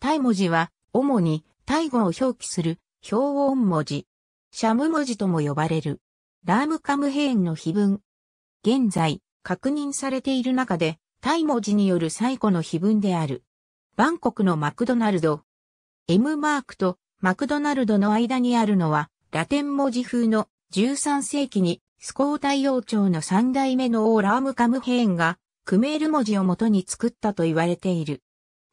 タイ文字は、主に、タイ語を表記する、表音文字。シャム文字とも呼ばれる。ラームカムヘーンの碑文。現在、確認されている中で、タイ文字による最古の碑文である。バンコクのマクドナルド。M マークとマクドナルドの間にあるのは、ラテン文字風の13世紀にスコー大王朝の3代目の王ラームカムヘーンが、クメール文字を元に作ったと言われている。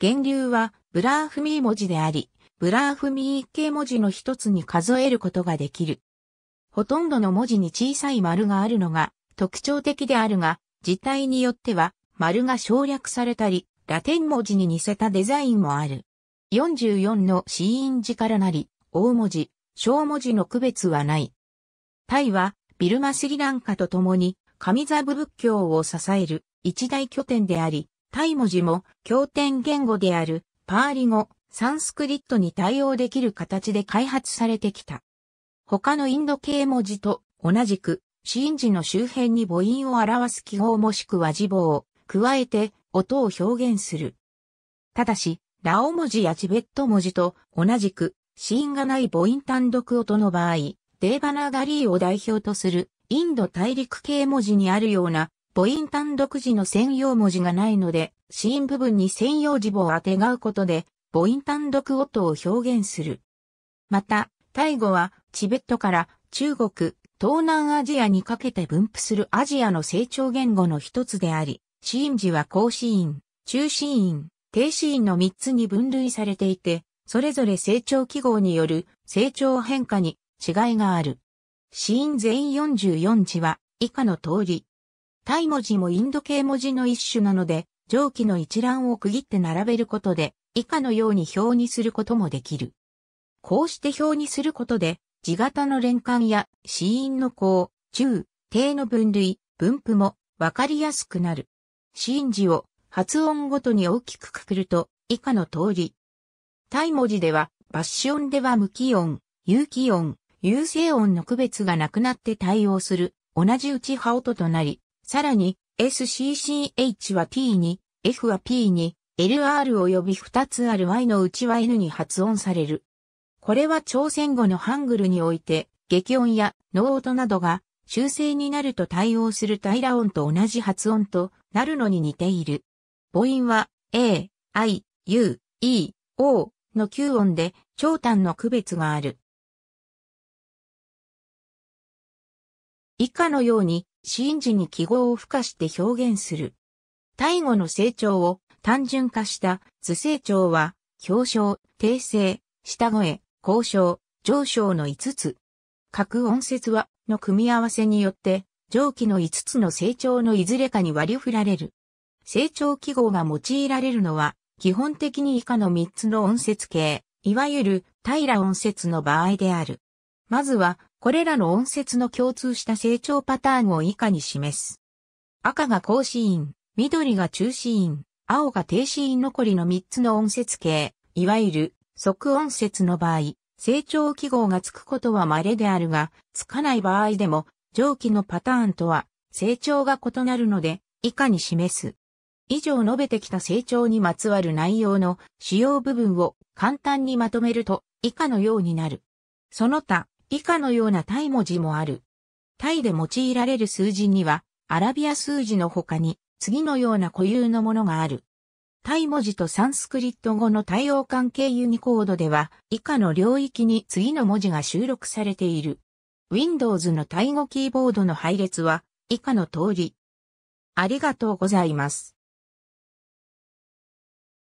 源流はブラーフミー文字であり、ブラーフミー系文字の一つに数えることができる。ほとんどの文字に小さい丸があるのが特徴的であるが、字体によっては丸が省略されたり、ラテン文字に似せたデザインもある。44の死因字からなり、大文字、小文字の区別はない。タイは、ビルマスリランカと共に、神座部仏教を支える一大拠点であり、タイ文字も経典言語であるパーリ語、サンスクリットに対応できる形で開発されてきた。他のインド系文字と同じく、シンジの周辺に母音を表す記号もしくは字母を加えて音を表現する。ただし、ラオ文字やチベット文字と同じく、シーンがない母音単独音の場合、デーバナガリーを代表とするインド大陸系文字にあるような母音単独字の専用文字がないので、子音部分に専用字母をあてがうことで、母音単独音を表現する。また、タイ語は、チベットから中国、東南アジアにかけて分布するアジアの成長言語の一つであり、子音字は高子音、中子音、低子音の三つに分類されていて、それぞれ成長記号による成長変化に違いがある。子音全44字は以下の通り、タイ文字もインド系文字の一種なので、上記の一覧を区切って並べることで、以下のように表にすることもできる。こうして表にすることで、字型の連関や子音の項、中、低の分類、分布もわかりやすくなる。子音字を発音ごとに大きくくくると、以下の通り。タイ文字では、バッシ音では無気音、有気音、有声音の区別がなくなって対応する、同じ内ち音となり、さらに、SCCH は T に、F は P に、LR 及び2つある Y のうちは N に発音される。これは朝鮮語のハングルにおいて、激音やノートなどが修正になると対応する平音と同じ発音となるのに似ている。母音は A、I、U、E、O の9音で長短の区別がある。以下のように、真珠に記号を付加して表現する。対語の成長を単純化した図成長は、表彰、訂正、下声、交渉、上昇の5つ。各音節は、の組み合わせによって、上記の5つの成長のいずれかに割り振られる。成長記号が用いられるのは、基本的に以下の3つの音節形、いわゆる平音節の場合である。まずは、これらの音節の共通した成長パターンを以下に示す。赤が高子音、緑が中子音、青が低子音残りの3つの音節系、いわゆる即音節の場合、成長記号がつくことは稀であるが、つかない場合でも、上記のパターンとは、成長が異なるので、以下に示す。以上述べてきた成長にまつわる内容の主要部分を簡単にまとめると、以下のようになる。その他、以下のようなタイ文字もある。タイで用いられる数字には、アラビア数字の他に、次のような固有のものがある。タイ文字とサンスクリット語の対応関係ユニコードでは、以下の領域に次の文字が収録されている。Windows のタイ語キーボードの配列は、以下の通り。ありがとうございます。